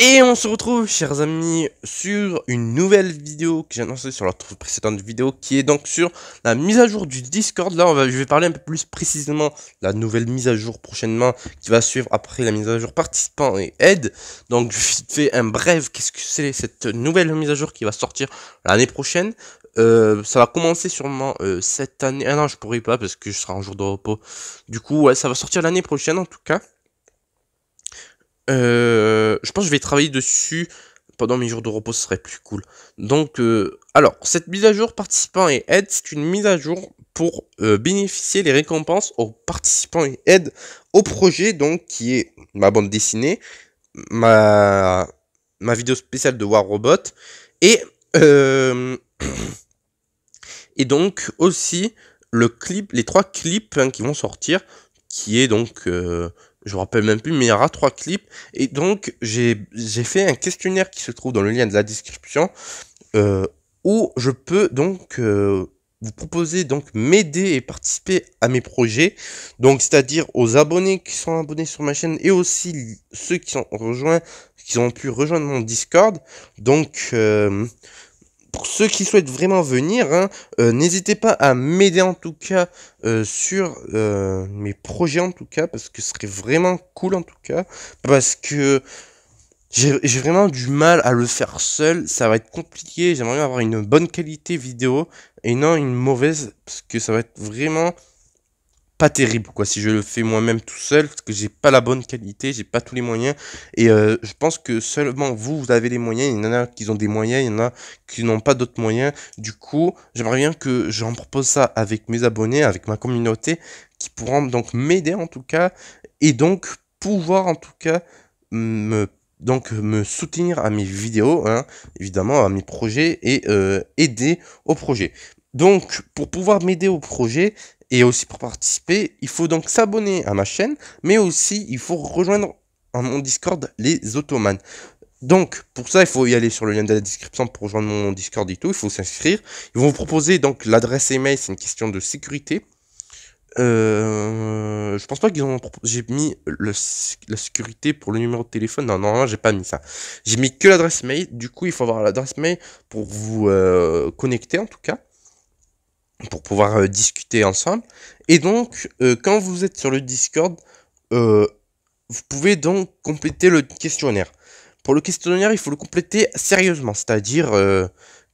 Et on se retrouve, chers amis, sur une nouvelle vidéo que j'ai annoncée sur la précédente vidéo, qui est donc sur la mise à jour du Discord. Là, je vais parler un peu plus précisément de la nouvelle mise à jour prochainement, qui va suivre après la mise à jour participant et aide. Donc, je fais un bref, qu'est-ce que c'est cette nouvelle mise à jour qui va sortir l'année prochaine. Euh, ça va commencer sûrement euh, cette année. Ah non, je pourrais pas parce que je serai en jour de repos. Du coup, ouais, ça va sortir l'année prochaine en tout cas. Euh, je pense que je vais travailler dessus pendant mes jours de repos, ce serait plus cool. Donc, euh, alors, cette mise à jour participants et aides, c'est une mise à jour pour euh, bénéficier les récompenses aux participants et aides au projet, donc, qui est ma bande dessinée, ma, ma vidéo spéciale de War Robot, et, et donc aussi le clip, les trois clips hein, qui vont sortir, qui est donc je me rappelle même plus, mais il y aura trois clips. Et donc, j'ai fait un questionnaire qui se trouve dans le lien de la description, euh, où je peux donc euh, vous proposer donc m'aider et participer à mes projets. Donc, c'est-à-dire aux abonnés qui sont abonnés sur ma chaîne et aussi ceux qui sont qui ont pu rejoindre mon Discord. Donc, euh, pour ceux qui souhaitent vraiment venir, hein, euh, n'hésitez pas à m'aider en tout cas euh, sur euh, mes projets en tout cas, parce que ce serait vraiment cool en tout cas, parce que j'ai vraiment du mal à le faire seul, ça va être compliqué, j'aimerais avoir une bonne qualité vidéo et non une mauvaise, parce que ça va être vraiment pas terrible quoi si je le fais moi-même tout seul parce que j'ai pas la bonne qualité j'ai pas tous les moyens et euh, je pense que seulement vous vous avez les moyens il y en a qui ont des moyens il y en a qui n'ont pas d'autres moyens du coup j'aimerais bien que j'en propose ça avec mes abonnés avec ma communauté qui pourront donc m'aider en tout cas et donc pouvoir en tout cas me donc me soutenir à mes vidéos hein, évidemment à mes projets et euh, aider au projet donc, pour pouvoir m'aider au projet, et aussi pour participer, il faut donc s'abonner à ma chaîne, mais aussi il faut rejoindre en mon Discord les Ottomanes. Donc, pour ça, il faut y aller sur le lien de la description pour rejoindre mon Discord et tout. Il faut s'inscrire. Ils vont vous proposer donc l'adresse email, c'est une question de sécurité. Euh, je pense pas qu'ils ont. J'ai mis le, la sécurité pour le numéro de téléphone. Non, non, non j'ai pas mis ça. J'ai mis que l'adresse mail. Du coup, il faut avoir l'adresse mail pour vous euh, connecter en tout cas pour pouvoir euh, discuter ensemble. Et donc, euh, quand vous êtes sur le Discord, euh, vous pouvez donc compléter le questionnaire. Pour le questionnaire, il faut le compléter sérieusement, c'est-à-dire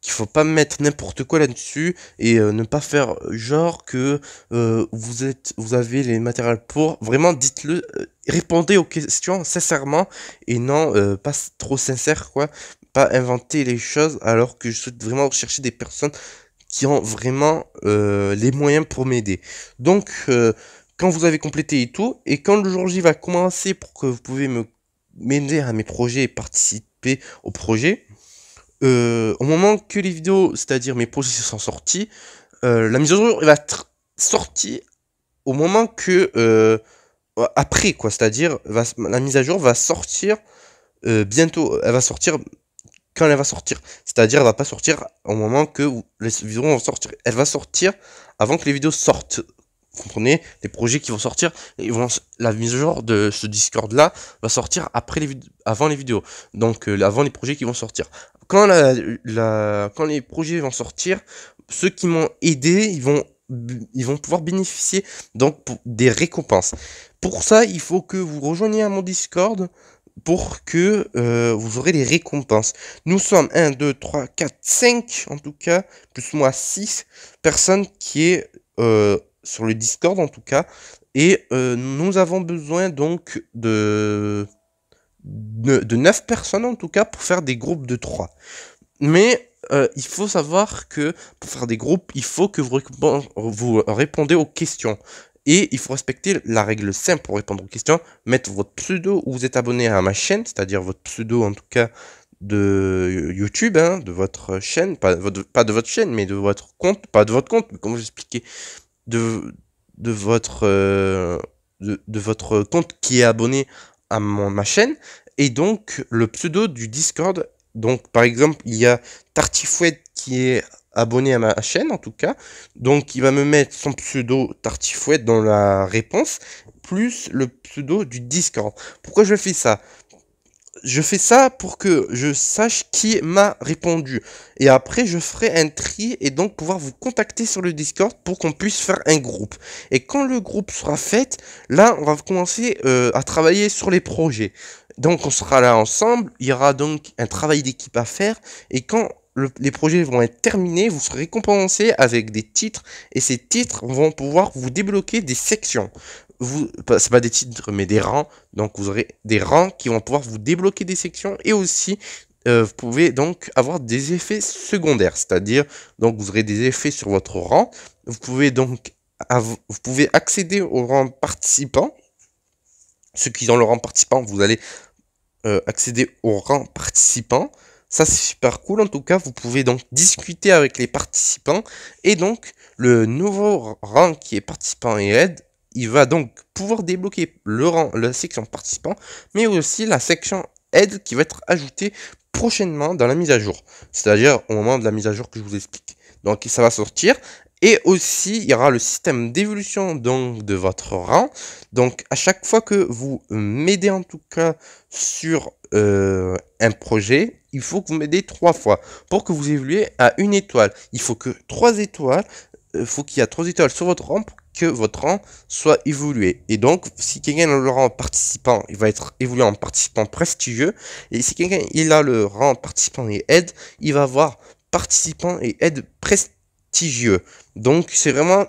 qu'il faut pas mettre n'importe quoi là-dessus et ne pas faire genre que vous êtes, vous avez les matériels pour. Vraiment, dites-le, répondez aux questions sincèrement et non pas trop sincère quoi, pas inventer les choses alors que je souhaite vraiment rechercher des personnes qui ont vraiment euh, les moyens pour m'aider. Donc, euh, quand vous avez complété et tout, et quand le jour J va commencer pour que vous pouvez me m'aider à mes projets et participer au projet, euh, au moment que les vidéos, c'est-à-dire mes projets sont sortis, la mise à jour va être au moment que après quoi, c'est-à-dire la mise à jour va sortir bientôt, elle va sortir quand elle va sortir. C'est-à-dire, elle va pas sortir au moment que les vidéos vont sortir. Elle va sortir avant que les vidéos sortent. Vous comprenez Les projets qui vont sortir, ils vont, la mise à jour de ce Discord-là va sortir après les avant les vidéos. Donc, euh, avant les projets qui vont sortir. Quand, la, quand les projets vont sortir, ceux qui m'ont aidé, ils vont ils vont pouvoir bénéficier donc des récompenses. Pour ça, il faut que vous rejoigniez à mon Discord pour que euh, vous aurez des récompenses. Nous sommes 1, 2, 3, 4, 5 en tout cas, plus moi 6 personnes qui est euh, sur le Discord en tout cas. Et euh, nous avons besoin donc de, de, 9 personnes en tout cas pour faire des groupes de 3. Mais il faut savoir que pour faire des groupes, il faut que vous, vous répondez aux questions. Et il faut respecter la règle simple pour répondre aux questions, mettre votre pseudo où vous êtes abonné à ma chaîne, c'est-à-dire votre pseudo en tout cas de YouTube, hein, de votre chaîne, pas, de votre chaîne, mais de votre compte, pas de votre compte, mais comment j'expliquais, de, de, votre, euh, de, votre compte qui est abonné à ma chaîne, et donc le pseudo du Discord. Donc par exemple, il y a Tartifouette qui est abonné à ma chaîne en tout cas. Donc il va me mettre son pseudo Tartifouette dans la réponse, plus le pseudo du Discord. Pourquoi je fais ça je fais ça pour que je sache qui m'a répondu. Et après, je ferai un tri et donc pouvoir vous contacter sur le Discord pour qu'on puisse faire un groupe. Et quand le groupe sera fait, là, on va commencer euh, à travailler sur les projets. Donc, on sera là ensemble. Il y aura donc un travail d'équipe à faire. Et quand les projets vont être terminés, vous serez récompensé avec des titres et ces titres vont pouvoir vous débloquer des sections. Vous, c'est pas des titres mais des rangs, donc vous aurez des rangs qui vont pouvoir vous débloquer des sections et aussi euh, vous pouvez donc avoir des effets secondaires, c'est-à-dire donc vous aurez des effets sur votre rang. Vous pouvez donc vous pouvez accéder au rang participant. Ceux qui ont le rang participant, vous allez euh, accéder au rang participant. Ça c'est super cool en tout cas, vous pouvez donc discuter avec les participants et donc le nouveau rang qui est participant et aide, il va donc pouvoir débloquer le rang, la section participant, mais aussi la section aide qui va être ajoutée prochainement dans la mise à jour, c'est-à-dire au moment de la mise à jour que je vous explique. Donc ça va sortir et aussi, il y aura le système d'évolution de votre rang. Donc, à chaque fois que vous m'aidez en tout cas sur euh, un projet, il faut que vous m'aidez trois fois. Pour que vous évoluez à une étoile, il faut que trois étoiles, il euh, faut qu'il y a trois étoiles sur votre rang pour que votre rang soit évolué. Et donc, si quelqu'un a le rang participant, il va être évolué en participant prestigieux. Et si quelqu'un il a le rang participant et aide, il va avoir participant et aide prestigieux. Donc, c'est vraiment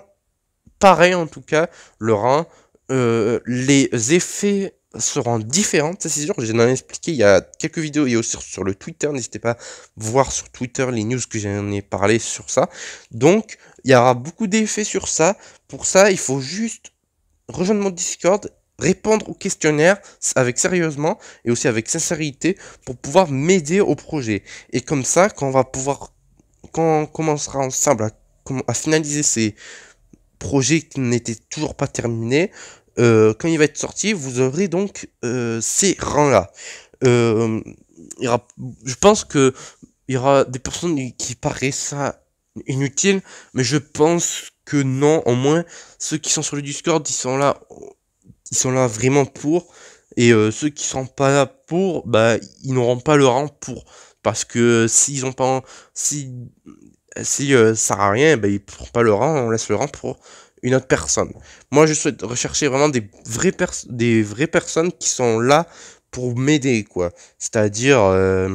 pareil en tout cas, le rang. Euh, les effets seront différentes, ça c'est sûr, j'ai ai expliqué il y a quelques vidéos et aussi sur, le Twitter, n'hésitez pas à voir sur Twitter les news que j'en ai parlé sur ça. Donc il y aura beaucoup d'effets sur ça, pour ça il faut juste rejoindre mon Discord, répondre au questionnaire avec sérieusement et aussi avec sincérité pour pouvoir m'aider au projet. Et comme ça, quand on va pouvoir, quand on commencera ensemble à, à finaliser ces projets qui n'étaient toujours pas terminés, euh, quand il va être sorti, vous aurez donc euh, ces rangs-là. Euh, je pense que il y aura des personnes qui paraissent ça inutile, mais je pense que non, au moins, ceux qui sont sur le Discord, ils sont là, ils sont là vraiment pour, et ceux qui sont pas là pour, bah, ils n'auront pas le rang pour, parce que s'ils ont pas, si, si ça sert à rien, bah, ils pourront pas le rang, on laisse le rang pour une autre personne. Moi, je souhaite rechercher vraiment des vraies, des vraies personnes qui sont là pour m'aider, quoi. C'est-à-dire, euh,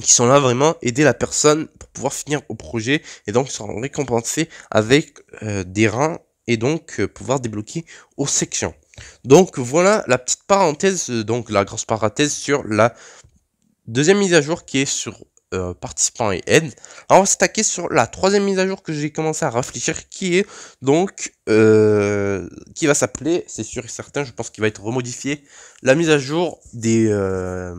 qui sont là vraiment aider la personne pour pouvoir finir au projet et donc se récompenser avec euh, des rangs et donc euh, pouvoir débloquer aux sections. Donc voilà la petite parenthèse, donc la grosse parenthèse sur la deuxième mise à jour qui est sur euh, participants et aides. Alors on va s'attaquer sur la troisième mise à jour que j'ai commencé à réfléchir, qui est donc euh, qui va s'appeler, c'est sûr et certain, je pense qu'il va être remodifié, la mise à jour des euh,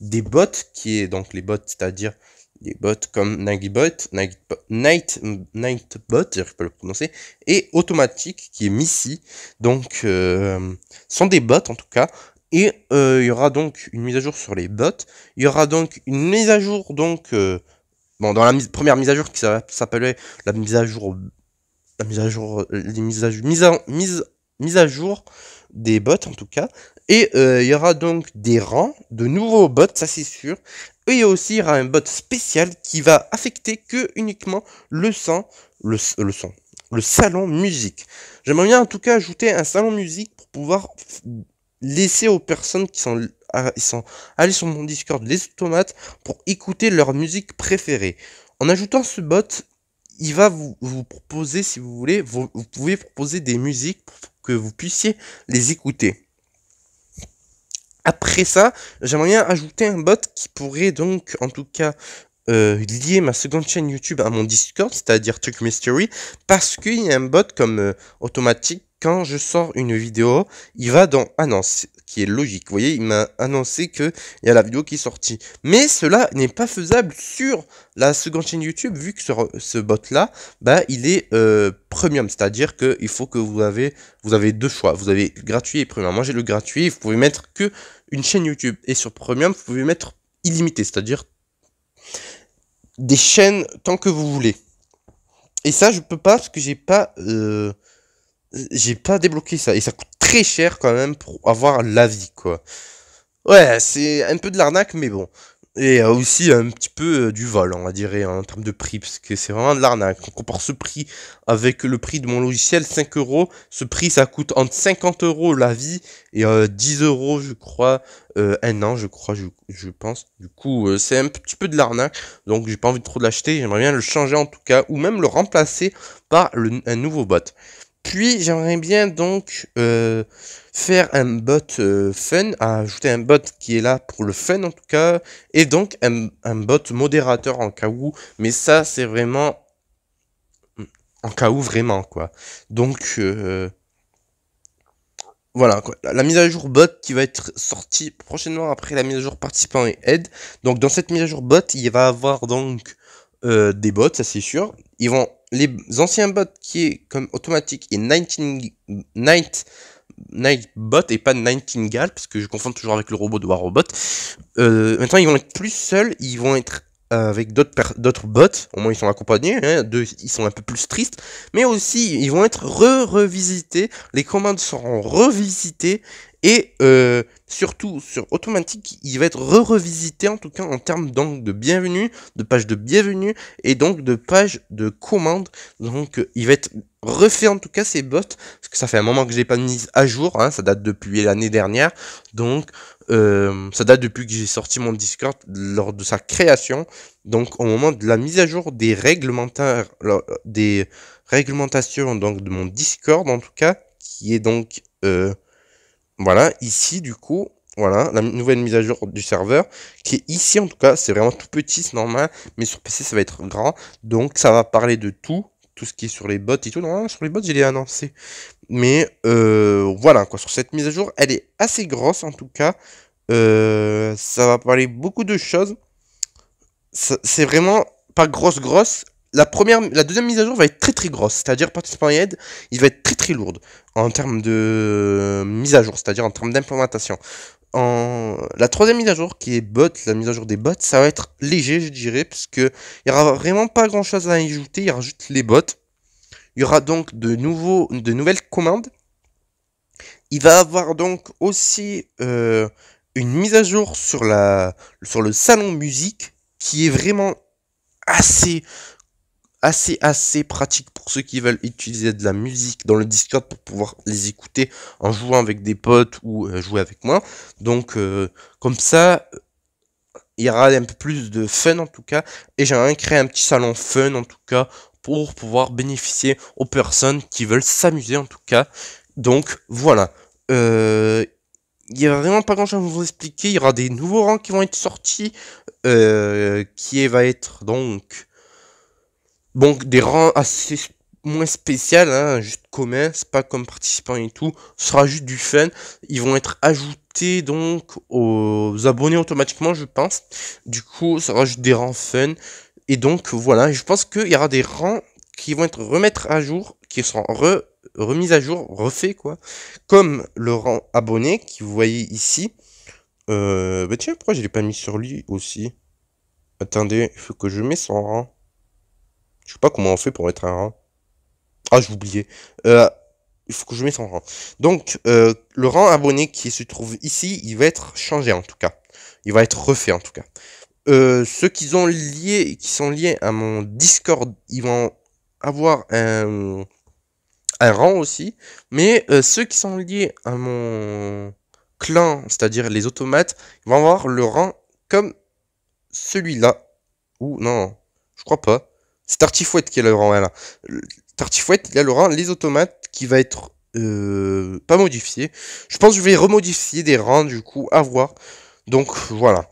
des bots, qui est donc les bots, c'est-à-dire des bots comme Nagibot, Nightbot, Night, Nightbot, peux pas le prononcer, et automatique qui est Missy. Donc, euh, sont des bots en tout cas, et euh, il y aura donc une mise à jour sur les bots. Il y aura donc une mise à jour donc euh, bon dans la première mise à jour qui s'appelait la mise à jour la mise à jour euh, les mises à jour mise à, mise, mise à jour des bots en tout cas. Et il y aura donc des rangs de nouveaux bots, ça c'est sûr. Et il y a aussi y aura un bot spécial qui va affecter que uniquement le son le, le son, le salon musique. J'aimerais bien en tout cas ajouter un salon musique pour pouvoir laisser aux personnes qui sont, allées sur mon Discord les automates pour écouter leur musique préférée. En ajoutant ce bot, il va vous, proposer, si vous voulez, vous, pouvez proposer des musiques pour que vous puissiez les écouter. Après ça, j'aimerais bien ajouter un bot qui pourrait donc, en tout cas, euh, lier ma seconde chaîne YouTube à mon Discord, c'est-à-dire Truc Mystery, parce qu'il y a un bot comme euh, automatique quand je sors une vidéo, il va dans annonce, qui est logique. Vous voyez, il m'a annoncé qu'il y a la vidéo qui est sortie. Mais cela n'est pas faisable sur la seconde chaîne YouTube, vu que ce, bot-là, bah, il est euh, premium. C'est-à-dire qu'il faut que vous avez, vous avez deux choix. Vous avez gratuit et premium. Moi, j'ai le gratuit. Vous pouvez mettre que une chaîne YouTube. Et sur premium, vous pouvez mettre illimité, c'est-à-dire des chaînes tant que vous voulez. Et ça, je peux pas parce que j'ai pas... Euh j'ai pas débloqué ça. Et ça coûte très cher quand même pour avoir la vie, quoi. Ouais, c'est un peu de l'arnaque, mais bon. Et euh, aussi un petit peu euh, du vol, on va dire, en termes de prix, parce que c'est vraiment de l'arnaque. On compare ce prix avec le prix de mon logiciel, 5 euros. Ce prix, ça coûte entre 50 euros la vie et 10 euh, euros, je crois, un an, je crois, je, pense. Du coup, c'est un petit peu de l'arnaque, donc j'ai pas envie de trop de l'acheter. J'aimerais bien le changer en tout cas, ou même le remplacer par un nouveau bot. Puis j'aimerais bien donc euh, faire un bot euh, fun, ajouter un bot qui est là pour le fun en tout cas, et donc un, bot modérateur en cas où, mais ça c'est vraiment mm, en cas où vraiment quoi. Donc euh, voilà La, mise à jour bot qui va être sortie prochainement après la mise à jour participant et aide. Donc dans cette mise à jour bot, il va y avoir donc des bots, ça c'est sûr. Ils vont les anciens bots qui est comme automatique et 19, Night, bot et pas Nightingale, parce que je confonds toujours avec le robot de Warbot. Euh, maintenant, ils vont être plus seuls, ils vont être avec d'autres bots, au moins ils sont accompagnés, hein, ils sont un peu plus tristes, mais aussi ils vont être re-revisités, les commandes seront revisitées, et euh, surtout sur automatique, il va être re-revisité en tout cas en termes donc de bienvenue, de page de bienvenue, et donc de page de commande, donc euh, il va être refait en tout cas ces bots, parce que ça fait un moment que je n'ai pas mis à jour, hein, ça date depuis l'année dernière, donc euh, ça date depuis que j'ai sorti mon Discord lors de sa création. Donc au moment de la mise à jour des réglementaires, euh, des réglementations donc de mon Discord en tout cas, qui est donc euh, voilà ici du coup. Voilà, la nouvelle mise à jour du serveur, qui est ici en tout cas, c'est vraiment tout petit, c'est normal, mais sur PC ça va être grand, donc ça va parler de tout, tout ce qui est sur les bots et tout. Non, sur les bots, je l'ai annoncé. Mais euh, voilà, quoi. Sur cette mise à jour, elle est assez grosse en tout cas. Euh, ça va parler beaucoup de choses. C'est vraiment pas grosse, grosse. La, première, la deuxième mise à jour va être très très grosse, c'est-à-dire participant aide, il va être très très lourde en termes de euh, mise à jour, c'est-à-dire en termes d'implémentation la troisième mise à jour qui est bot, la mise à jour des bots, ça va être léger, je dirais, parce que il y aura vraiment pas grand chose à ajouter. Il y aura juste les bots. Il y aura donc de nouveaux, de nouvelles commandes. Il va avoir donc aussi euh, une mise à jour sur la, sur le salon musique qui est vraiment assez assez assez pratique pour ceux qui veulent utiliser de la musique dans le Discord pour pouvoir les écouter en jouant avec des potes ou euh, jouer avec moi. Donc euh, comme ça, il y aura un peu plus de fun en tout cas. Et j'aimerais créer un petit salon fun en tout cas pour pouvoir bénéficier aux personnes qui veulent s'amuser en tout cas. Donc voilà. Euh, il n'y a vraiment pas grand chose à vous expliquer. Il y aura des nouveaux rangs qui vont être sortis. qui va être donc donc des rangs assez moins spécial, hein, juste commun, c'est pas comme participant et tout, ce sera juste du fun. Ils vont être ajoutés donc aux abonnés automatiquement, je pense. Du coup, ça sera juste des rangs fun. Et donc voilà, je pense qu'il y aura des rangs qui vont être remettre à jour, qui seront re, remis à jour, refaits quoi. Comme le rang abonné qui vous voyez ici. Euh, bah tiens, pourquoi je l'ai pas mis sur lui aussi Attendez, il faut que je mette son rang. Je sais pas comment on fait pour être un rang Ah, j'oubliais oublié. Euh, il faut que je mette son rang. Donc, euh, le rang abonné qui se trouve ici, il va être changé en tout cas. Il va être refait en tout cas. Euh, ceux qui, ont lié, qui sont liés à mon Discord, ils vont avoir un, un rang aussi. Mais ceux qui sont liés à mon clan, c'est-à-dire les automates, ils vont avoir le rang comme celui-là. Ou non, je crois pas. C'est Tartifouette qui est le rang Tartifouette, il a le rang les automates qui va être euh, pas modifié. Je pense que je vais remodifier des rangs du coup à voir. Donc voilà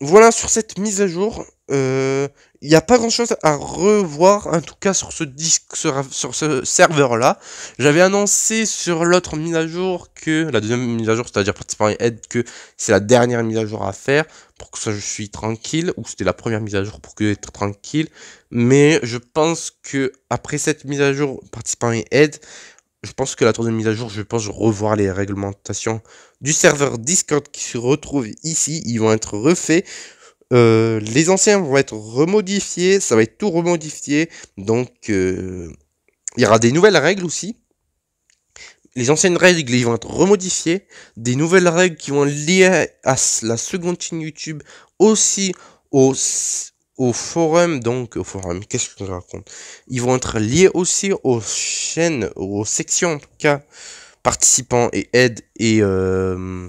voilà sur cette mise à jour. Il euh, n'y a pas grand chose à revoir, en tout cas sur ce disque, ce serveur là. J'avais annoncé sur l'autre mise à jour que, la deuxième mise à jour, c'est-à-dire Participant et Aide, que c'est la dernière mise à jour à faire pour que ça je suis tranquille, ou c'était la première mise à jour pour que être tranquille. Mais je pense que après cette mise à jour, Participant et Aide, je pense que la troisième mise à jour, je pense revoir les réglementations du serveur Discord qui se retrouve ici. Ils vont être refaits. Euh, les anciens vont être remodifiés. Ça va être tout remodifié. Donc, euh, il y aura des nouvelles règles aussi. Les anciennes règles, ils vont être remodifiées. Des nouvelles règles qui vont lier à la seconde chaîne YouTube aussi au, forum, donc au forum, qu'est-ce que je raconte Ils vont être liés aussi aux chaînes, aux sections en cas, participants et aide et... Euh,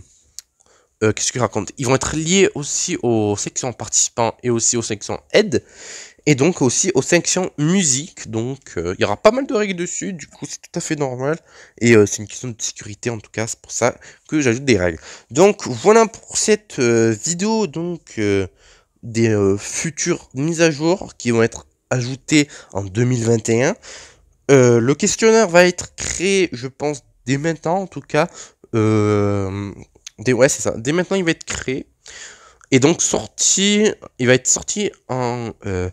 euh, qu'est-ce que je raconte Ils vont être liés aussi aux sections participants et aussi aux sections aides. Et donc aussi aux sections musique, donc euh, il y aura pas mal de règles dessus, du coup c'est tout à fait normal, et c'est une question de sécurité en tout cas, c'est pour ça que j'ajoute des règles. Donc voilà pour cette vidéo, donc des euh, futures mises à jour qui vont être ajoutées en 2021. Euh, le questionnaire va être créé, je pense, dès maintenant en tout cas. Euh, dès, ouais, c'est ça. Dès maintenant, il va être créé. Et donc sorti, il va être sorti en euh,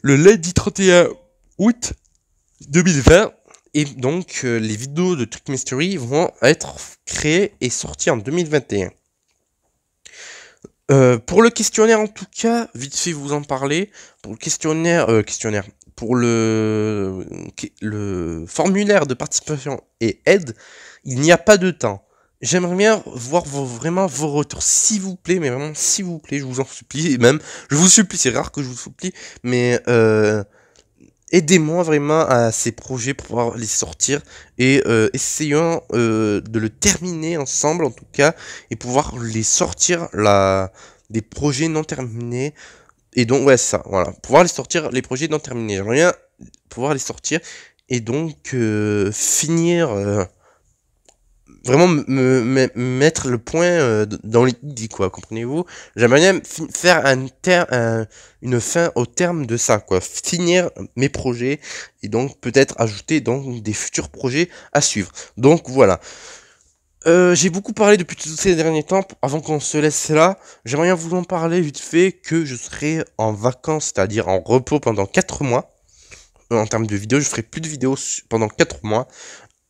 le lundi 31 août 2020. Et donc, euh, les vidéos de Trick Mystery vont être créées et sorties en 2021. Euh, pour le questionnaire en tout cas, vite fait vous en parler. Pour le questionnaire, euh, questionnaire, pour le, le formulaire de participation et aide, il n'y a pas de temps. J'aimerais bien voir vos, vraiment vos retours, s'il vous plaît, mais vraiment s'il vous plaît, je vous en supplie, même, je vous supplie, c'est rare que je vous supplie, mais euh, aidez-moi vraiment à ces projets pour pouvoir les sortir et euh, essayons euh, de le terminer ensemble en tout cas et pouvoir les sortir la des projets non terminés et donc ouais ça voilà pouvoir les sortir les projets non terminés rien pouvoir les sortir et donc euh, finir euh, vraiment me, mettre le point euh, dans l'idée, quoi, comprenez-vous J'aimerais même faire un une fin au terme de ça, quoi, finir mes projets et donc peut-être ajouter donc des futurs projets à suivre. Donc voilà. Euh, j'ai beaucoup parlé depuis tous ces derniers temps. Avant qu'on se laisse là, j'aimerais vous en parler vite fait que je serai en vacances, c'est-à-dire en repos pendant 4 mois euh, en termes de vidéos, je ferai plus de vidéos pendant 4 mois.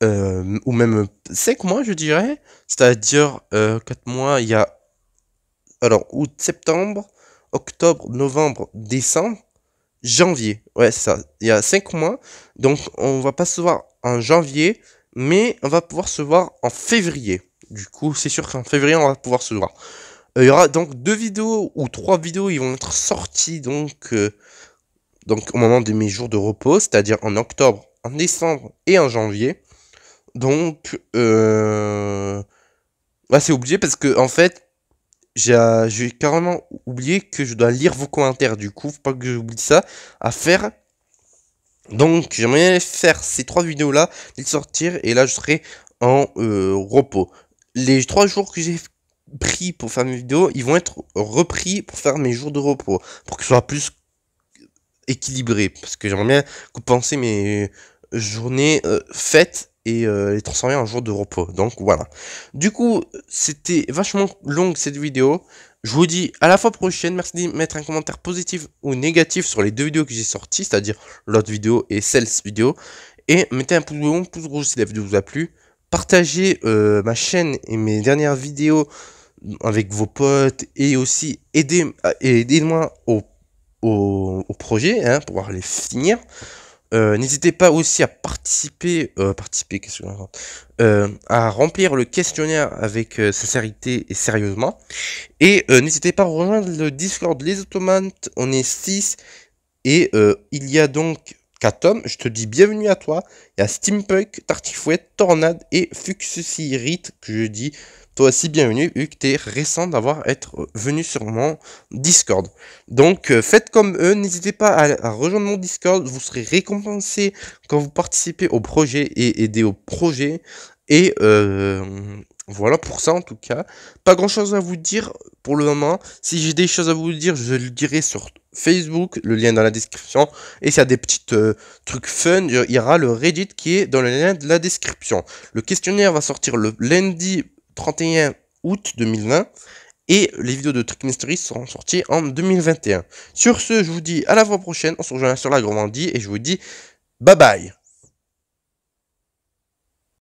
Euh, ou même 5 mois, je dirais. C'est-à-dire euh, 4 mois, il y a alors août, septembre, octobre, novembre, décembre, janvier. Ouais, c'est ça. Il y a 5 mois. Donc, on va pas se voir en janvier, mais on va pouvoir se voir en février. Du coup, c'est sûr qu'en février, on va pouvoir se voir. Euh, il y aura donc deux vidéos ou trois vidéos, ils vont être sorties donc, euh, donc au moment de mes jours de repos, c'est-à-dire en octobre, en décembre et en janvier. Donc, euh, c'est oublié parce que, en fait, euh, j'ai carrément oublié que je dois lire vos commentaires. Du coup, faut pas que j'oublie ça à faire. Donc, j'aimerais faire ces trois vidéos-là, les sortir, et là, je serai en euh, repos. Les trois jours que j'ai pris pour faire mes vidéos, ils vont être repris pour faire mes jours de repos, pour qu'ils soient plus équilibrés. parce que j'aimerais bien compenser mes journées faites euh, les transformer en jour de repos. Donc voilà. Du coup, c'était vachement longue cette vidéo. Je vous dis à la fois prochaine. Merci de mettre un commentaire positif ou négatif sur les deux vidéos que j'ai sorties, c'est-à-dire l'autre vidéo et celle vidéo. Et mettez un pouce bleu, pouce rouge si la vidéo vous a plu. Partagez euh, ma chaîne et mes dernières vidéos avec vos potes et aussi euh, aidez-moi au, au, projet hein, pour pouvoir les finir. Euh, n'hésitez pas aussi à participer, euh, participer euh, à remplir le questionnaire avec sincérité et sérieusement. Et n'hésitez pas à rejoindre le Discord Les Automates, on est 6. Et il y a donc Katom, je te dis bienvenue à toi. Il y a Steampunk, Tartifouette, Tornade et Fuxusirite que je dis sois aussi, bienvenue, que T'es récent d'avoir être euh, venu sur mon Discord. Donc, euh, faites comme eux. N'hésitez pas à, rejoindre mon Discord. Vous serez récompensé quand vous participez au projet et aider au projet. Et euh, voilà pour ça en tout cas. Pas grand chose à vous dire pour le moment. Si j'ai des choses à vous dire, je le dirai sur Facebook, le lien dans la description. Et s'il y a des petits trucs fun, il y aura le Reddit qui est dans le lien de la description. Le questionnaire va sortir le lundi 31 août 2020 et les vidéos de Trick Mystery seront sorties en 2021. Sur ce, je vous dis à la fois prochaine, on se rejoint sur la Gourmandie et je vous dis bye bye